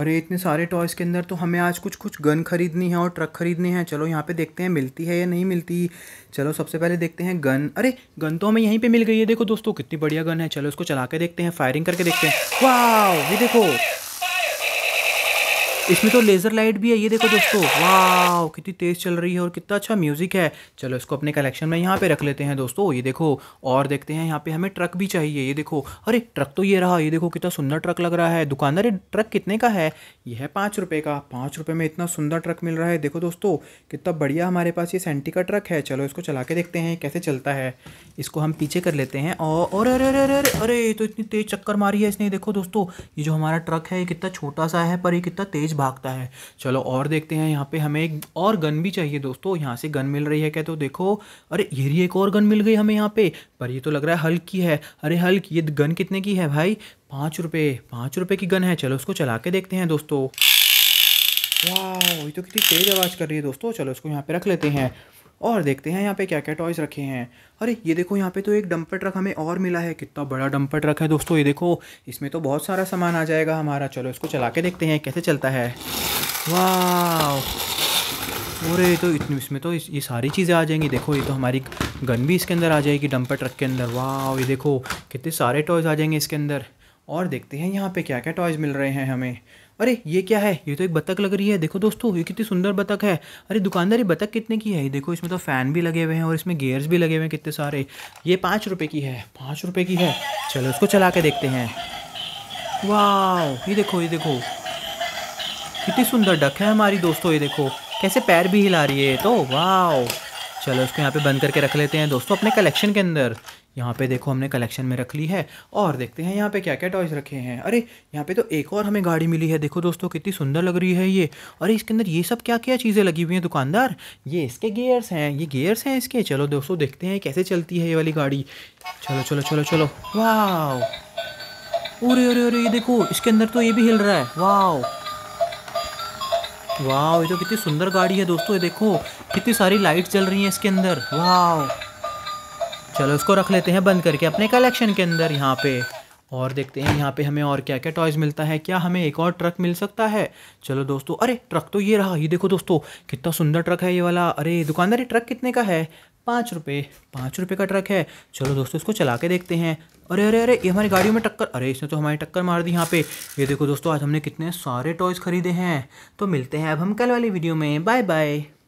अरे इतने सारे टॉयज़ के अंदर तो हमें आज कुछ कुछ गन खरीदनी है और ट्रक खरीदने हैं चलो यहाँ पे देखते हैं मिलती है या नहीं मिलती चलो सबसे पहले देखते हैं गन अरे गन तो हमें यहीं पे मिल गई है देखो दोस्तों कितनी बढ़िया गन है चलो इसको चला के देखते हैं फायरिंग करके देखते हैं वाह ये देखो इसमें तो लेज़र लाइट भी है ये देखो दोस्तों वाह कितनी तेज़ चल रही है और कितना अच्छा म्यूज़िक है चलो इसको अपने कलेक्शन में यहाँ पे रख लेते हैं दोस्तों ये देखो और देखते हैं यहाँ पे हमें ट्रक भी चाहिए ये देखो अरे ट्रक तो ये रहा ये देखो कितना सुंदर ट्रक लग रहा है दुकानदार ये ट्रक कितने का है ये है पाँच रुपये का पाँच रुपये में इतना सुंदर ट्रक मिल रहा है देखो दोस्तों कितना बढ़िया हमारे पास ये सेंटी का ट्रक है चलो इसको चला के देखते हैं कैसे चलता है इसको हम पीछे कर लेते हैं और अरे अरे अरे अरे अरे तो इतनी तेज़ चक्कर मारी है इसने देखो दोस्तों ये जो हमारा ट्रक है ये कितना छोटा सा है पर ये कितना तेज़ भागता है चलो और देखते हैं यहाँ पे हमें एक और गन भी चाहिए दोस्तों यहाँ से गन मिल रही है क्या तो देखो अरे ये रही एक और गन मिल गई हमें यहाँ पे पर ये तो लग रहा है हल्क की है अरे हल्क ये गन कितने की है भाई पाँच रुपये पाँच रुपये की गन है चलो उसको चला के देखते हैं दोस्तों वाह ये तो कितनी तेज़ आवाज़ कर रही है दोस्तों चलो उसको यहाँ पर रख लेते हैं और देखते हैं यहाँ पे क्या क्या टॉयज़ रखे हैं अरे ये देखो यहाँ पे तो एक डंपर ट्रक हमें और मिला है कितना बड़ा डंपर ट्रक है दोस्तों ये देखो इसमें तो बहुत सारा सामान आ जाएगा हमारा चलो इसको चला के देखते हैं कैसे चलता है वाह अरे तो इतनी इसमें तो ये सारी चीज़ें आ जाएंगी देखो ये तो हमारी गन भी इसके अंदर आ जाएगी डंपर ट्रक के अंदर वाह ये देखो कितने सारे टॉयज़ आ जाएंगे इसके अंदर और देखते हैं यहाँ पे क्या क्या टॉयज़ मिल रहे हैं हमें अरे ये क्या है ये तो एक बतख लग रही है देखो दोस्तों ये कितनी सुंदर बतख है अरे दुकानदार ये बतख कितने की है देखो इसमें तो फ़ैन भी लगे हुए हैं और इसमें गेयर्स भी लगे हुए हैं कितने सारे ये पाँच रुपये की है पाँच रुपये की है चलो उसको चला के देखते हैं वाह ये देखो ये देखो कितनी सुंदर डक है हमारी दोस्तों ये देखो कैसे पैर भी हिला रही है तो वाह चलो इसको यहाँ पे बंद करके रख लेते हैं दोस्तों अपने कलेक्शन के अंदर यहाँ पे देखो हमने कलेक्शन में रख ली है और देखते हैं यहाँ पे क्या क्या टॉयज़ रखे हैं अरे यहाँ पे तो एक और हमें गाड़ी मिली है देखो दोस्तों कितनी सुंदर लग रही है ये अरे इसके अंदर ये सब क्या क्या चीज़ें लगी हुई हैं दुकानदार ये इसके गेयर्स हैं ये गेयर्स हैं इसके चलो दोस्तों देखते हैं कैसे चलती है ये वाली गाड़ी चलो चलो चलो चलो वाह अरे अरे अरे ये देखो इसके अंदर तो ये भी हिल रहा है वाह वाह ये तो कितनी सुंदर गाड़ी है दोस्तों ये देखो कितनी सारी लाइट जल रही हैं इसके अंदर वाह चलो इसको रख लेते हैं बंद करके अपने कलेक्शन के अंदर यहाँ पे और देखते हैं यहाँ पे हमें और क्या क्या टॉयज़ मिलता है क्या हमें एक और ट्रक मिल सकता है चलो दोस्तों अरे ट्रक तो ये रहा ये देखो दोस्तों कितना सुंदर ट्रक है ये वाला अरे दुकानदार ये ट्रक कितने का है पाँच रुपये पाँच रुपये का ट्रक है चलो दोस्तों इसको चला के देखते हैं अरे अरे अरे ये हमारी गाड़ियों में टक्कर अरे इसने तो हमारी टक्कर मार दी यहाँ पे ये देखो दोस्तों आज हमने कितने सारे टॉयज़ खरीदे हैं तो मिलते हैं अब हम कल वाली वीडियो में बाय बाय